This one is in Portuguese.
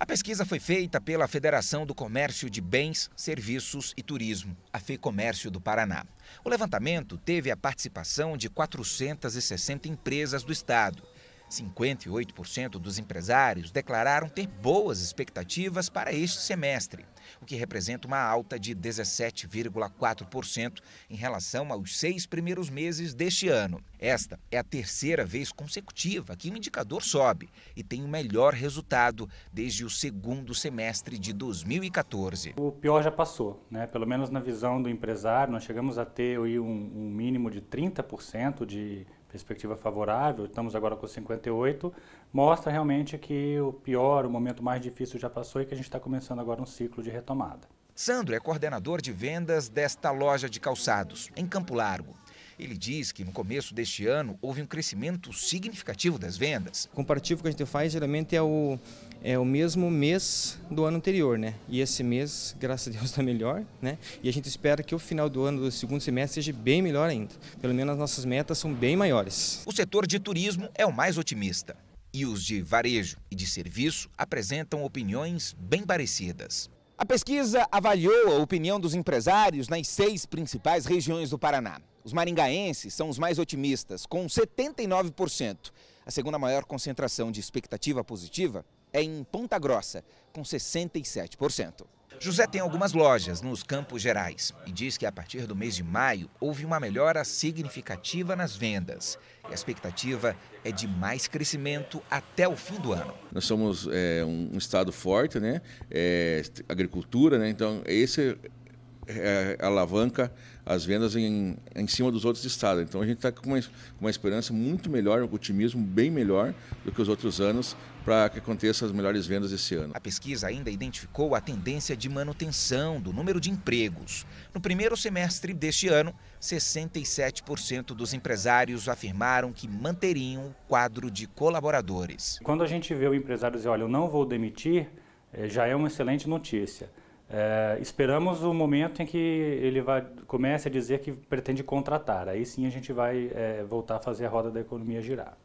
A pesquisa foi feita pela Federação do Comércio de Bens, Serviços e Turismo, a FEComércio do Paraná. O levantamento teve a participação de 460 empresas do estado. 58% dos empresários declararam ter boas expectativas para este semestre, o que representa uma alta de 17,4% em relação aos seis primeiros meses deste ano. Esta é a terceira vez consecutiva que o indicador sobe e tem o melhor resultado desde o segundo semestre de 2014. O pior já passou, né? pelo menos na visão do empresário, nós chegamos a ter um, mínimo de 30% de perspectiva favorável, estamos agora com 58, mostra realmente que o pior, o momento mais difícil já passou e que a gente está começando agora um ciclo de retomada. Sandro é coordenador de vendas desta loja de calçados, em Campo Largo. Ele diz que no começo deste ano houve um crescimento significativo das vendas. O comparativo que a gente faz geralmente é o, é o mesmo mês do ano anterior, né? E esse mês, graças a Deus, está melhor, né? E a gente espera que o final do ano, do segundo semestre, seja bem melhor ainda. Pelo menos as nossas metas são bem maiores. O setor de turismo é o mais otimista. E os de varejo e de serviço apresentam opiniões bem parecidas. A pesquisa avaliou a opinião dos empresários nas seis principais regiões do Paraná. Os maringaenses são os mais otimistas, com 79%. A segunda maior concentração de expectativa positiva é em Ponta Grossa, com 67%. José tem algumas lojas nos Campos Gerais e diz que a partir do mês de maio houve uma melhora significativa nas vendas. E a expectativa é de mais crescimento até o fim do ano. Nós somos é, um estado forte, né? É, agricultura, né? Então esse é, é, alavanca as vendas em, em cima dos outros estados. Então a gente está com uma, uma esperança muito melhor, um otimismo bem melhor do que os outros anos para que aconteçam as melhores vendas esse ano. A pesquisa ainda identificou a tendência de manutenção do número de empregos. No primeiro semestre deste ano, 67% dos empresários afirmaram que manteriam o quadro de colaboradores. Quando a gente vê o empresário dizer, olha, eu não vou demitir, é, já é uma excelente notícia. É, esperamos o momento em que ele vai, comece a dizer que pretende contratar. Aí sim a gente vai é, voltar a fazer a roda da economia girar.